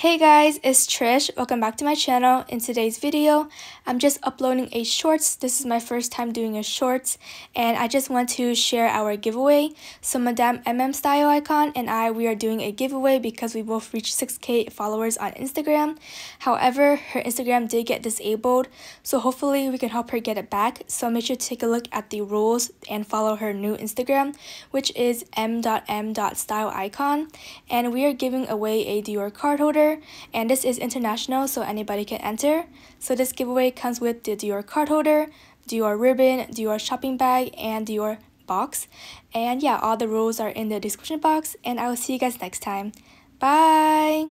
Hey guys, it's Trish. Welcome back to my channel. In today's video, I'm just uploading a shorts. This is my first time doing a shorts and I just want to share our giveaway. So Madame MM Style Icon and I, we are doing a giveaway because we both reached 6k followers on Instagram. However, her Instagram did get disabled, so hopefully we can help her get it back. So make sure to take a look at the rules and follow her new Instagram, which is m.m.styleicon. And we are giving away a Dior card holder and this is international, so anybody can enter. So this giveaway comes with the Dior holder, Dior ribbon, Dior shopping bag, and Dior box. And yeah, all the rules are in the description box. And I will see you guys next time. Bye!